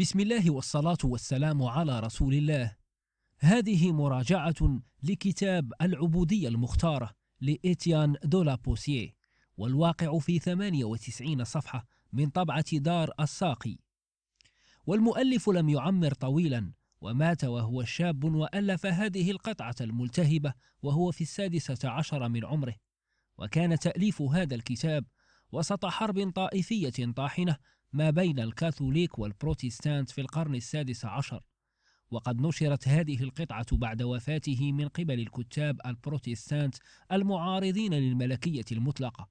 بسم الله والصلاة والسلام على رسول الله. هذه مراجعة لكتاب العبودية المختارة لإتيان بوسيه والواقع في 98 صفحة من طبعة دار الساقي. والمؤلف لم يعمر طويلا ومات وهو شاب وألف هذه القطعة الملتهبة وهو في السادسة عشر من عمره. وكان تأليف هذا الكتاب وسط حرب طائفية طاحنة ما بين الكاثوليك والبروتستانت في القرن السادس عشر وقد نشرت هذه القطعة بعد وفاته من قبل الكتاب البروتستانت المعارضين للملكية المطلقة.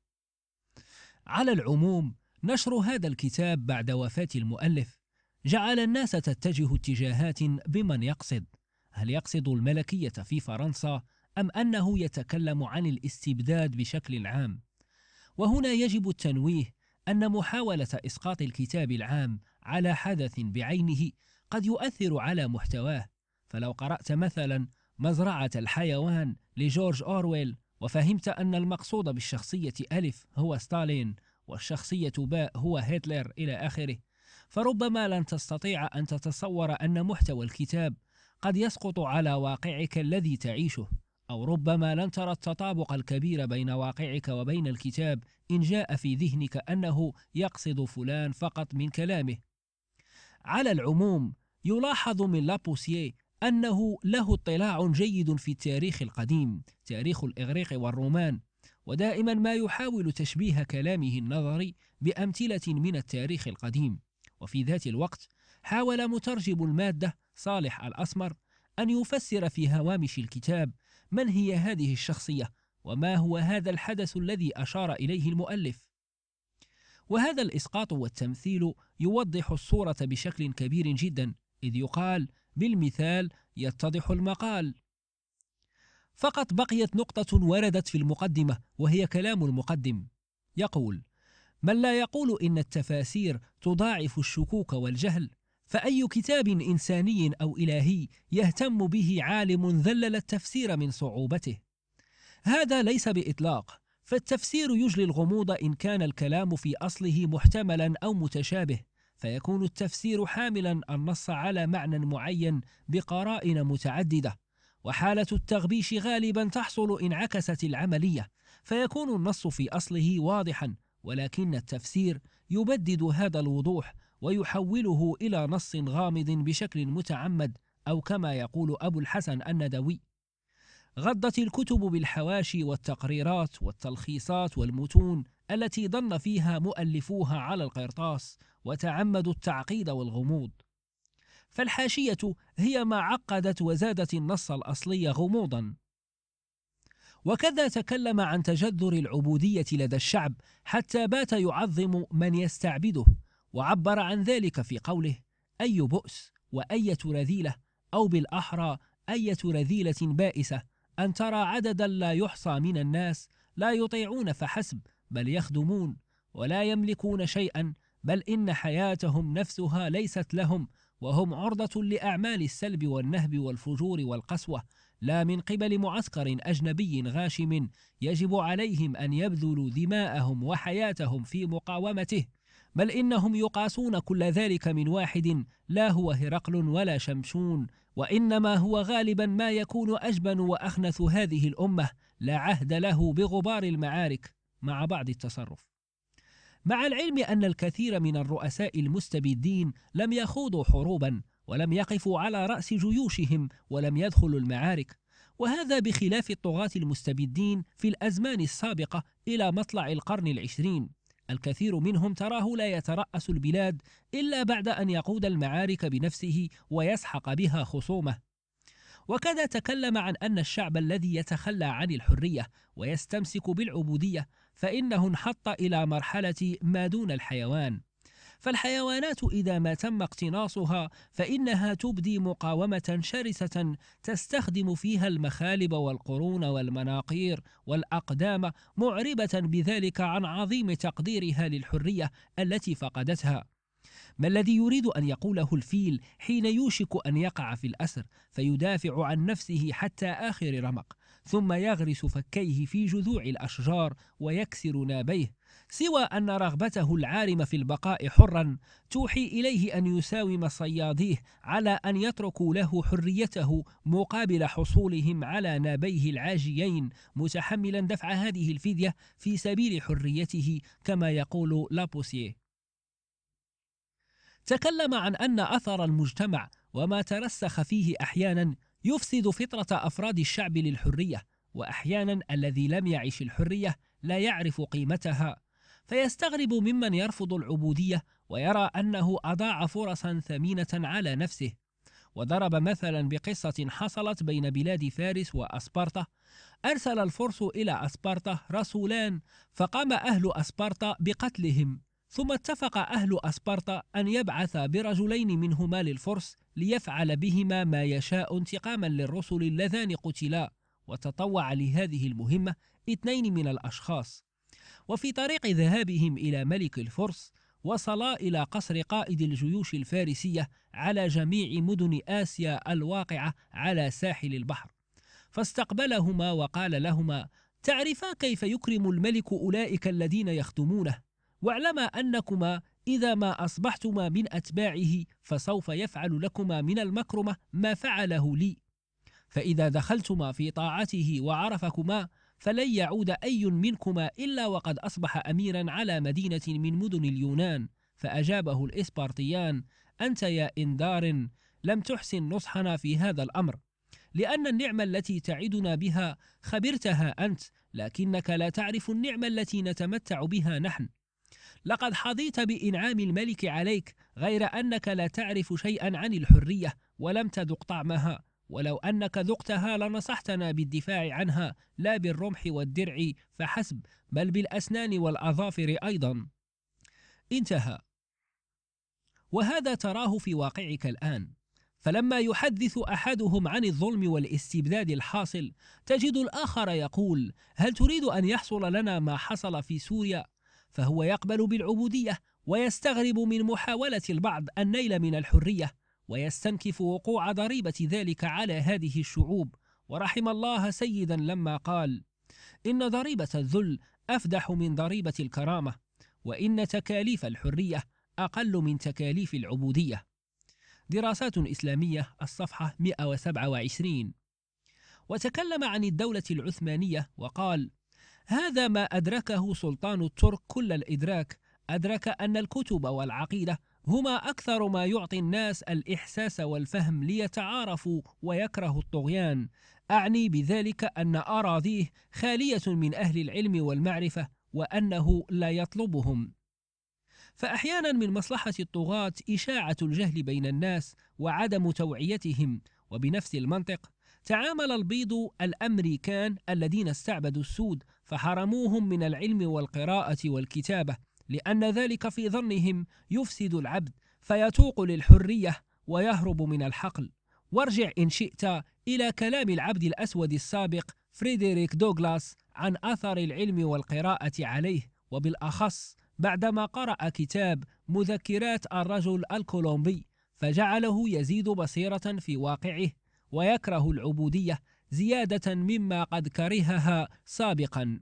على العموم، نشر هذا الكتاب بعد وفاة المؤلف جعل الناس تتجه اتجاهات بمن يقصد، هل يقصد الملكية في فرنسا أم أنه يتكلم عن الاستبداد بشكل عام؟ وهنا يجب التنويه أن محاولة إسقاط الكتاب العام على حدث بعينه قد يؤثر على محتواه، فلو قرأت مثلا مزرعة الحيوان لجورج أورويل وفهمت أن المقصود بالشخصية ألف هو ستالين والشخصية باء هو هتلر إلى آخره، فربما لن تستطيع أن تتصور أن محتوى الكتاب قد يسقط على واقعك الذي تعيشه أو ربما لن ترى التطابق الكبير بين واقعك وبين الكتاب إن جاء في ذهنك أنه يقصد فلان فقط من كلامه. على العموم يلاحظ من لابوسيه أنه له اطلاع جيد في التاريخ القديم، تاريخ الإغريق والرومان، ودائما ما يحاول تشبيه كلامه النظري بأمثلة من التاريخ القديم. وفي ذات الوقت حاول مترجم المادة صالح الأسمر أن يفسر في هوامش الكتاب من هي هذه الشخصية وما هو هذا الحدث الذي أشار إليه المؤلف وهذا الإسقاط والتمثيل يوضح الصورة بشكل كبير جدا إذ يقال بالمثال يتضح المقال فقط بقيت نقطة وردت في المقدمة وهي كلام المقدم يقول من لا يقول إن التفاسير تضاعف الشكوك والجهل فأي كتاب إنساني أو إلهي يهتم به عالم ذلل التفسير من صعوبته هذا ليس بإطلاق فالتفسير يجلي الغموض إن كان الكلام في أصله محتملا أو متشابه فيكون التفسير حاملا النص على معنى معين بقرائن متعدده وحالة التغبيش غالبا تحصل إن عكست العملية، فيكون النص في أصله واضحا، ولكن التفسير يبدد هذا الوضوح ويحوله إلى نص غامض بشكل متعمد أو كما يقول أبو الحسن الندوي غضت الكتب بالحواشي والتقريرات والتلخيصات والمتون التي ضن فيها مؤلفوها على القرطاس وتعمدوا التعقيد والغموض فالحاشية هي ما عقدت وزادت النص الأصلي غموضا وكذا تكلم عن تجذر العبودية لدى الشعب حتى بات يعظم من يستعبده وعبر عن ذلك في قوله أي بؤس وأية رذيلة أو بالأحرى أية رذيلة بائسة أن ترى عددا لا يحصى من الناس لا يطيعون فحسب بل يخدمون ولا يملكون شيئا بل إن حياتهم نفسها ليست لهم وهم عرضة لأعمال السلب والنهب والفجور والقسوة لا من قبل معسكر أجنبي غاشم يجب عليهم أن يبذلوا دماءهم وحياتهم في مقاومته بل إنهم يقاسون كل ذلك من واحد لا هو هرقل ولا شمشون وإنما هو غالبا ما يكون أجبن وأخنث هذه الأمة لا عهد له بغبار المعارك مع بعض التصرف مع العلم أن الكثير من الرؤساء المستبدين لم يخوضوا حروبا ولم يقفوا على رأس جيوشهم ولم يدخلوا المعارك وهذا بخلاف الطغاة المستبدين في الأزمان السابقة إلى مطلع القرن العشرين الكثير منهم تراه لا يترأس البلاد إلا بعد أن يقود المعارك بنفسه ويسحق بها خصومه وكذا تكلم عن أن الشعب الذي يتخلى عن الحرية ويستمسك بالعبودية فإنه انحط إلى مرحلة ما دون الحيوان فالحيوانات إذا ما تم اقتناصها فإنها تبدي مقاومة شرسة تستخدم فيها المخالب والقرون والمناقير والأقدام معربة بذلك عن عظيم تقديرها للحرية التي فقدتها ما الذي يريد أن يقوله الفيل حين يوشك أن يقع في الأسر فيدافع عن نفسه حتى آخر رمق ثم يغرس فكيه في جذوع الأشجار ويكسر نابيه سوى أن رغبته العارمة في البقاء حرا توحي إليه أن يساوم صياديه على أن يتركوا له حريته مقابل حصولهم على نابيه العاجيين متحملا دفع هذه الفدية في سبيل حريته كما يقول لابوسيه تكلم عن أن أثر المجتمع وما ترسخ فيه أحيانا يفسد فطرة أفراد الشعب للحرية وأحيانا الذي لم يعش الحرية لا يعرف قيمتها فيستغرب ممن يرفض العبودية ويرى أنه أضاع فرصا ثمينة على نفسه وضرب مثلا بقصة حصلت بين بلاد فارس وأسبارتا أرسل الفرس إلى أسبارتا رسولان فقام أهل أسبارتا بقتلهم ثم اتفق أهل أسبارتا أن يبعث برجلين منهما للفرس ليفعل بهما ما يشاء انتقاما للرسل اللذان قتلا وتطوع لهذه المهمة اثنين من الأشخاص وفي طريق ذهابهم إلى ملك الفرس وصلا إلى قصر قائد الجيوش الفارسية على جميع مدن آسيا الواقعة على ساحل البحر فاستقبلهما وقال لهما تعرفا كيف يكرم الملك أولئك الذين يخدمونه واعلما أنكما إذا ما أصبحتما من أتباعه فسوف يفعل لكما من المكرمة ما فعله لي فإذا دخلتما في طاعته وعرفكما فلن يعود أي منكما إلا وقد أصبح أميرا على مدينة من مدن اليونان فأجابه الإسبارتيان أنت يا إندار لم تحسن نصحنا في هذا الأمر لأن النعمة التي تعدنا بها خبرتها أنت لكنك لا تعرف النعمة التي نتمتع بها نحن لقد حظيت بإنعام الملك عليك غير أنك لا تعرف شيئا عن الحرية ولم تذق طعمها ولو أنك ذقتها لنصحتنا بالدفاع عنها لا بالرمح والدرع فحسب بل بالأسنان والأظافر أيضا انتهى وهذا تراه في واقعك الآن فلما يحدث احدهم عن الظلم والاستبداد الحاصل تجد الاخر يقول هل تريد ان يحصل لنا ما حصل في سوريا فهو يقبل بالعبوديه ويستغرب من محاوله البعض النيل من الحريه ويستنكف وقوع ضريبة ذلك على هذه الشعوب ورحم الله سيدا لما قال إن ضريبة الذل أفدح من ضريبة الكرامة وإن تكاليف الحرية أقل من تكاليف العبودية دراسات إسلامية الصفحة 127 وتكلم عن الدولة العثمانية وقال هذا ما أدركه سلطان الترك كل الإدراك أدرك أن الكتب والعقيدة هما أكثر ما يعطي الناس الإحساس والفهم ليتعارفوا ويكرهوا الطغيان أعني بذلك أن أراضيه خالية من أهل العلم والمعرفة وأنه لا يطلبهم فأحيانا من مصلحة الطغاة إشاعة الجهل بين الناس وعدم توعيتهم وبنفس المنطق تعامل البيض الامريكان الذين استعبدوا السود فحرموهم من العلم والقراءه والكتابه لأن ذلك في ظنهم يفسد العبد فيتوق للحرية ويهرب من الحقل وارجع إن شئت إلى كلام العبد الأسود السابق فريدريك دوغلاس عن أثر العلم والقراءة عليه وبالأخص بعدما قرأ كتاب مذكرات الرجل الكولومبي فجعله يزيد بصيرة في واقعه ويكره العبودية زيادة مما قد كرهها سابقا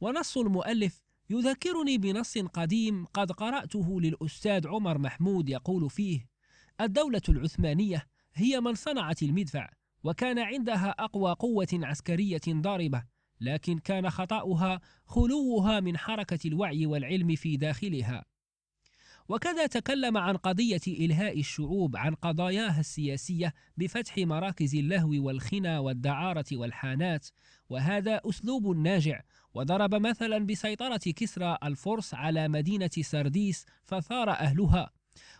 ونص المؤلف يذكرني بنص قديم قد قرأته للأستاذ عمر محمود يقول فيه: الدولة العثمانية هي من صنعت المدفع، وكان عندها أقوى قوة عسكرية ضاربة، لكن كان خطأها خلوها من حركة الوعي والعلم في داخلها. وكذا تكلم عن قضية إلهاء الشعوب عن قضاياها السياسية بفتح مراكز اللهو والخنا والدعارة والحانات، وهذا أسلوب ناجع وضرب مثلا بسيطرة كسرى الفرس على مدينة سرديس فثار أهلها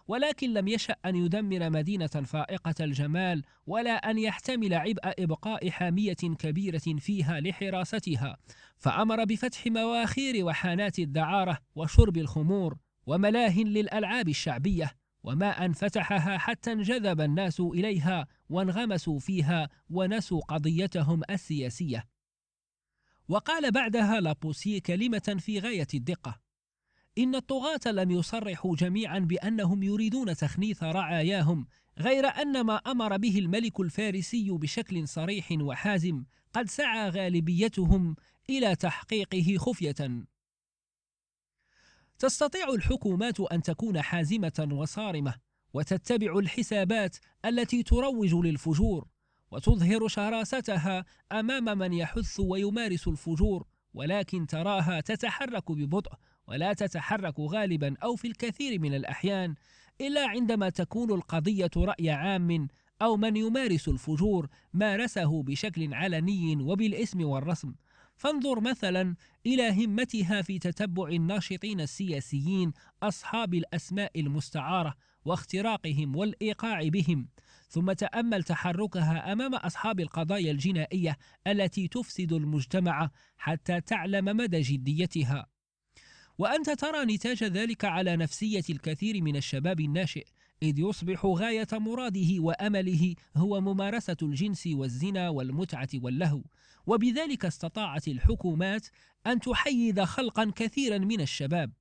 ولكن لم يشأ أن يدمر مدينة فائقة الجمال ولا أن يحتمل عبء إبقاء حامية كبيرة فيها لحراستها فأمر بفتح مواخير وحانات الدعارة وشرب الخمور وملاه للألعاب الشعبية وما أن فتحها حتى انجذب الناس إليها وانغمسوا فيها ونسوا قضيتهم السياسية وقال بعدها لابوسي كلمة في غاية الدقة إن الطغاة لم يصرحوا جميعا بأنهم يريدون تخنيث رعاياهم غير أن ما أمر به الملك الفارسي بشكل صريح وحازم قد سعى غالبيتهم إلى تحقيقه خفية تستطيع الحكومات أن تكون حازمة وصارمة وتتبع الحسابات التي تروج للفجور وتظهر شراستها أمام من يحث ويمارس الفجور ولكن تراها تتحرك ببطء ولا تتحرك غالبا أو في الكثير من الأحيان إلا عندما تكون القضية رأي عام أو من يمارس الفجور مارسه بشكل علني وبالاسم والرسم فانظر مثلا إلى همتها في تتبع الناشطين السياسيين أصحاب الأسماء المستعارة واختراقهم والإيقاع بهم ثم تأمل تحركها أمام أصحاب القضايا الجنائية التي تفسد المجتمع حتى تعلم مدى جديتها وأنت ترى نتاج ذلك على نفسية الكثير من الشباب الناشئ إذ يصبح غاية مراده وأمله هو ممارسة الجنس والزنا والمتعة واللهو، وبذلك استطاعت الحكومات أن تحيد خلقًا كثيرًا من الشباب.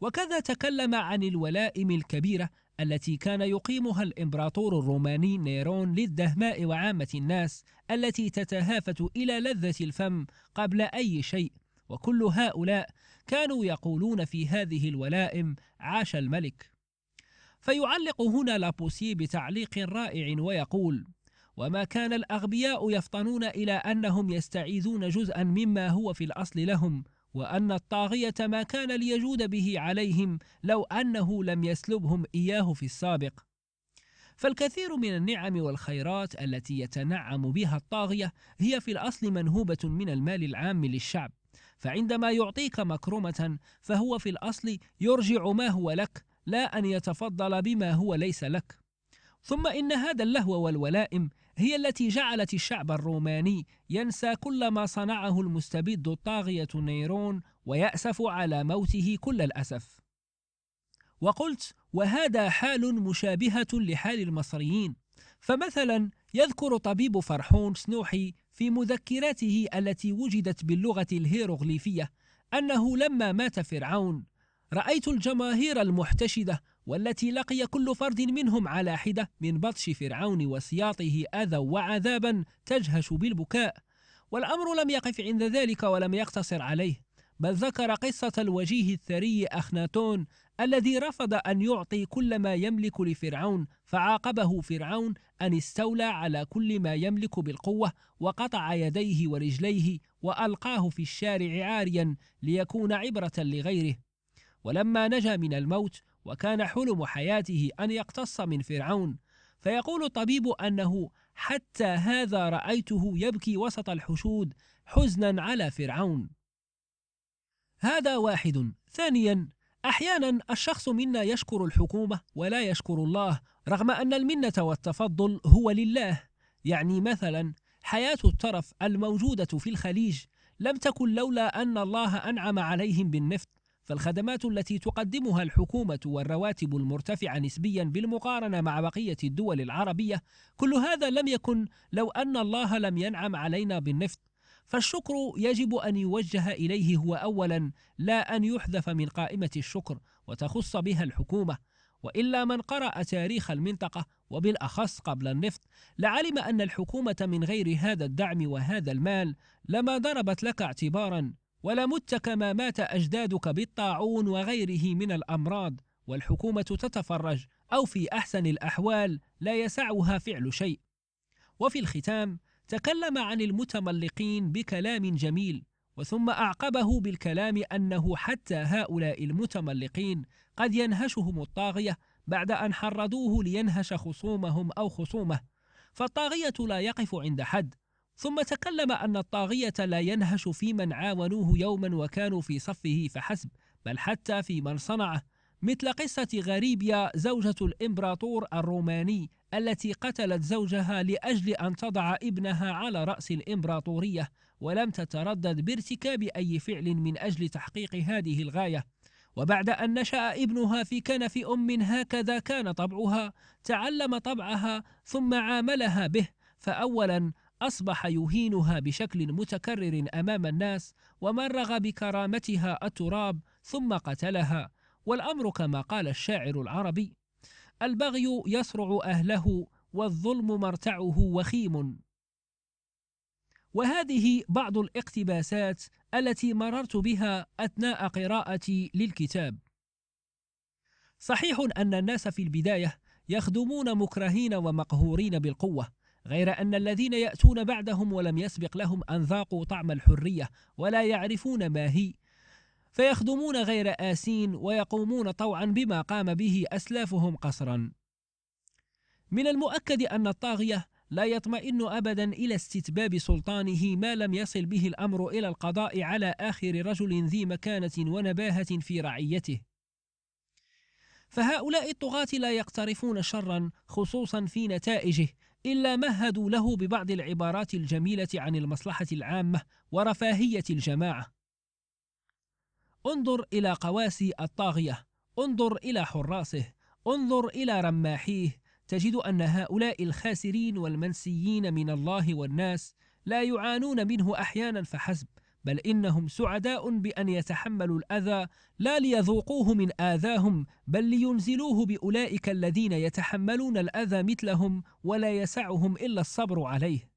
وكذا تكلم عن الولائم الكبيرة التي كان يقيمها الإمبراطور الروماني نيرون للدهماء وعامة الناس التي تتهافت إلى لذة الفم قبل أي شيء وكل هؤلاء كانوا يقولون في هذه الولائم عاش الملك فيعلق هنا لابوسي بتعليق رائع ويقول وما كان الأغبياء يفطنون إلى أنهم يستعيذون جزءا مما هو في الأصل لهم وأن الطاغية ما كان ليجود به عليهم لو أنه لم يسلبهم إياه في السابق فالكثير من النعم والخيرات التي يتنعم بها الطاغية هي في الأصل منهوبة من المال العام للشعب فعندما يعطيك مكرمة فهو في الأصل يرجع ما هو لك لا أن يتفضل بما هو ليس لك ثم إن هذا اللهو والولائم هي التي جعلت الشعب الروماني ينسى كل ما صنعه المستبد الطاغية نيرون ويأسف على موته كل الأسف. وقلت: وهذا حال مشابهة لحال المصريين، فمثلا يذكر طبيب فرحون سنوحي في مذكراته التي وجدت باللغة الهيروغليفية أنه لما مات فرعون رأيت الجماهير المحتشدة والتي لقي كل فرد منهم على حدة من بطش فرعون وسياطه أذى وعذابا تجهش بالبكاء والأمر لم يقف عند ذلك ولم يقتصر عليه بل ذكر قصة الوجيه الثري أخناتون الذي رفض أن يعطي كل ما يملك لفرعون فعاقبه فرعون أن استولى على كل ما يملك بالقوة وقطع يديه ورجليه وألقاه في الشارع عاريا ليكون عبرة لغيره ولما نجا من الموت وكان حلم حياته أن يقتص من فرعون فيقول الطبيب أنه حتى هذا رأيته يبكي وسط الحشود حزنا على فرعون هذا واحد ثانيا احيانا الشخص منا يشكر الحكومه ولا يشكر الله رغم ان المنه والتفضل هو لله يعني مثلا حياه الترف الموجوده في الخليج لم تكن لولا ان الله انعم عليهم بالنفط فالخدمات التي تقدمها الحكومة والرواتب المرتفعة نسبيا بالمقارنة مع بقية الدول العربية كل هذا لم يكن لو أن الله لم ينعم علينا بالنفط فالشكر يجب أن يوجه إليه هو أولا لا أن يحذف من قائمة الشكر وتخص بها الحكومة وإلا من قرأ تاريخ المنطقة وبالأخص قبل النفط لعلم أن الحكومة من غير هذا الدعم وهذا المال لما ضربت لك اعتبارا ولمت كما مات أجدادك بالطاعون وغيره من الأمراض والحكومة تتفرج أو في أحسن الأحوال لا يسعها فعل شيء وفي الختام تكلم عن المتملقين بكلام جميل وثم أعقبه بالكلام أنه حتى هؤلاء المتملقين قد ينهشهم الطاغية بعد أن حرضوه لينهش خصومهم أو خصومه فالطاغية لا يقف عند حد ثم تكلم أن الطاغية لا ينهش في من عاونوه يوما وكانوا في صفه فحسب بل حتى في من صنعه مثل قصة غريبيا زوجة الإمبراطور الروماني التي قتلت زوجها لأجل أن تضع ابنها على رأس الإمبراطورية ولم تتردد بارتكاب أي فعل من أجل تحقيق هذه الغاية وبعد أن نشأ ابنها في كنف أم هكذا كان طبعها تعلم طبعها ثم عاملها به فأولا أصبح يهينها بشكل متكرر أمام الناس ومرغ بكرامتها التراب ثم قتلها والأمر كما قال الشاعر العربي البغي يصرع أهله والظلم مرتعه وخيم وهذه بعض الاقتباسات التي مررت بها أثناء قراءتي للكتاب صحيح أن الناس في البداية يخدمون مكرهين ومقهورين بالقوة غير أن الذين يأتون بعدهم ولم يسبق لهم أن ذاقوا طعم الحرية ولا يعرفون ما هي فيخدمون غير آسين ويقومون طوعا بما قام به أسلافهم قصرا من المؤكد أن الطاغية لا يطمئن أبدا إلى استتباب سلطانه ما لم يصل به الأمر إلى القضاء على آخر رجل ذي مكانة ونباهة في رعيته فهؤلاء الطغاة لا يقترفون شرا خصوصا في نتائجه إلا مهدوا له ببعض العبارات الجميلة عن المصلحة العامة ورفاهية الجماعة. انظر إلى قواسي الطاغية، انظر إلى حراسه، انظر إلى رماحيه، تجد أن هؤلاء الخاسرين والمنسيين من الله والناس لا يعانون منه أحيانا فحسب، بل إنهم سعداء بأن يتحملوا الأذى لا ليذوقوه من آذاهم بل لينزلوه بأولئك الذين يتحملون الأذى مثلهم ولا يسعهم إلا الصبر عليه